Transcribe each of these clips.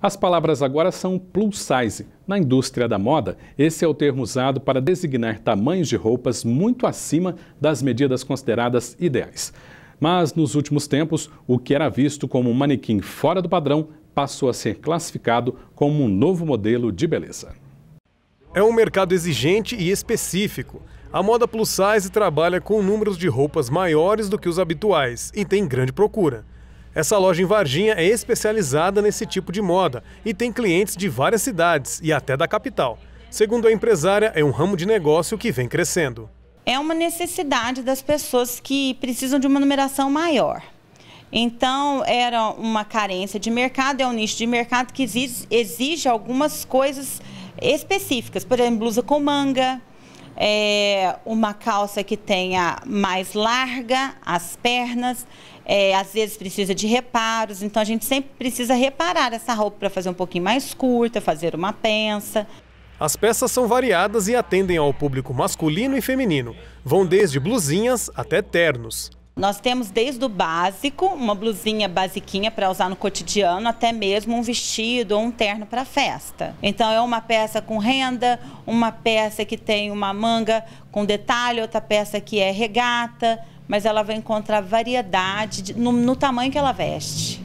As palavras agora são plus size. Na indústria da moda, esse é o termo usado para designar tamanhos de roupas muito acima das medidas consideradas ideais. Mas nos últimos tempos, o que era visto como um manequim fora do padrão passou a ser classificado como um novo modelo de beleza. É um mercado exigente e específico. A moda plus size trabalha com números de roupas maiores do que os habituais e tem grande procura. Essa loja em Varginha é especializada nesse tipo de moda e tem clientes de várias cidades e até da capital. Segundo a empresária, é um ramo de negócio que vem crescendo. É uma necessidade das pessoas que precisam de uma numeração maior. Então, era uma carência de mercado, é um nicho de mercado que exige, exige algumas coisas específicas, por exemplo, blusa com manga, é, uma calça que tenha mais larga as pernas, é, às vezes precisa de reparos, então a gente sempre precisa reparar essa roupa para fazer um pouquinho mais curta, fazer uma pensa. As peças são variadas e atendem ao público masculino e feminino. Vão desde blusinhas até ternos. Nós temos desde o básico, uma blusinha basiquinha para usar no cotidiano, até mesmo um vestido ou um terno para festa. Então é uma peça com renda, uma peça que tem uma manga com detalhe, outra peça que é regata, mas ela vai encontrar variedade no, no tamanho que ela veste.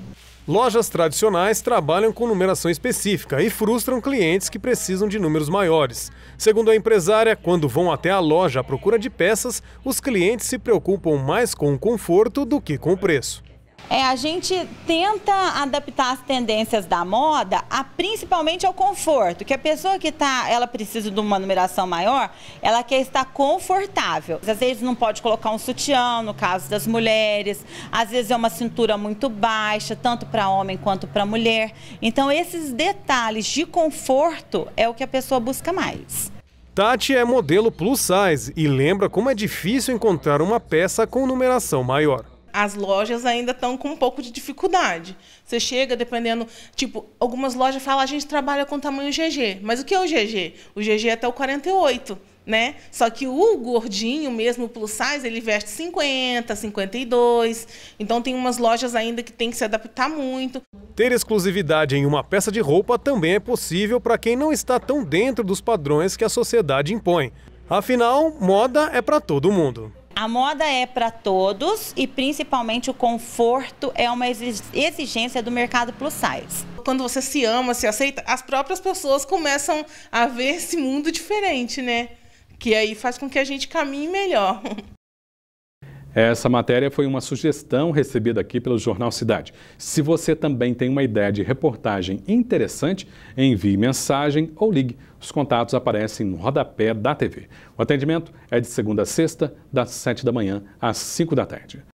Lojas tradicionais trabalham com numeração específica e frustram clientes que precisam de números maiores. Segundo a empresária, quando vão até a loja à procura de peças, os clientes se preocupam mais com o conforto do que com o preço. É, a gente tenta adaptar as tendências da moda a, principalmente ao conforto, que a pessoa que tá, ela precisa de uma numeração maior, ela quer estar confortável. Às vezes não pode colocar um sutiã, no caso das mulheres, às vezes é uma cintura muito baixa, tanto para homem quanto para mulher. Então esses detalhes de conforto é o que a pessoa busca mais. Tati é modelo plus size e lembra como é difícil encontrar uma peça com numeração maior as lojas ainda estão com um pouco de dificuldade. Você chega, dependendo, tipo, algumas lojas falam, a gente trabalha com tamanho GG. Mas o que é o GG? O GG é até o 48, né? Só que o gordinho mesmo, o plus size, ele veste 50, 52. Então tem umas lojas ainda que tem que se adaptar muito. Ter exclusividade em uma peça de roupa também é possível para quem não está tão dentro dos padrões que a sociedade impõe. Afinal, moda é para todo mundo. A moda é para todos e principalmente o conforto é uma exigência do mercado plus size. Quando você se ama, se aceita, as próprias pessoas começam a ver esse mundo diferente, né? Que aí faz com que a gente caminhe melhor. Essa matéria foi uma sugestão recebida aqui pelo Jornal Cidade. Se você também tem uma ideia de reportagem interessante, envie mensagem ou ligue. Os contatos aparecem no rodapé da TV. O atendimento é de segunda a sexta, das 7 da manhã às 5 da tarde.